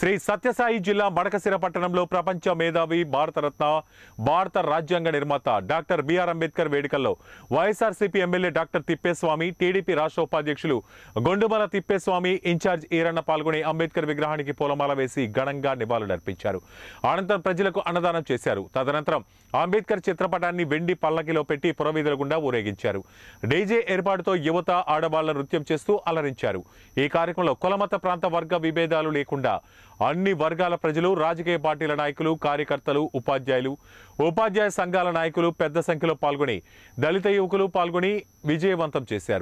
శ్రీ సత్యసాయి జిల్లా మడకసిర పట్టణంలో ప్రపంచ మేధావి భారతరత్న భారత రాజ్యాంగ నిర్మాత డాక్టర్ బిఆర్ అంబేద్కర్ వేడుకల్లో వైఎస్ఆర్సీపీ ఎమ్మెల్యే డాక్టర్ తిప్పేస్వామి టీడీపీ రాష్ట్ర ఉపాధ్యక్షులు గొండుమల తిప్పేస్వామి ఇన్ఛార్జ్ ఈరన్న పాల్గొని అంబేద్కర్ విగ్రహానికి పూలమాల వేసి ఘనంగా నివాళులర్పించారు అనంతరం ప్రజలకు అన్నదానం చేశారు తదనంతరం అంబేద్కర్ చిత్రపటాన్ని వెండి పల్లకిలో పెట్టి పురవీధుల గుండా ఊరేగించారు డీజే ఏర్పాటుతో యువత ఆడవాళ్ల నృత్యం చేస్తూ అలరించారు ఈ కార్యక్రమంలో కులమత ప్రాంత వర్గ విభేదాలు లేకుండా అన్ని వర్గాల ప్రజలు రాజకీయ పార్టీల నాయకులు కార్యకర్తలు ఉపాధ్యాయులు ఉపాధ్యాయ సంఘాల నాయకులు పెద్ద సంఖ్యలో పాల్గొని దళిత యువకులు పాల్గొని విజయవంతం చేశారు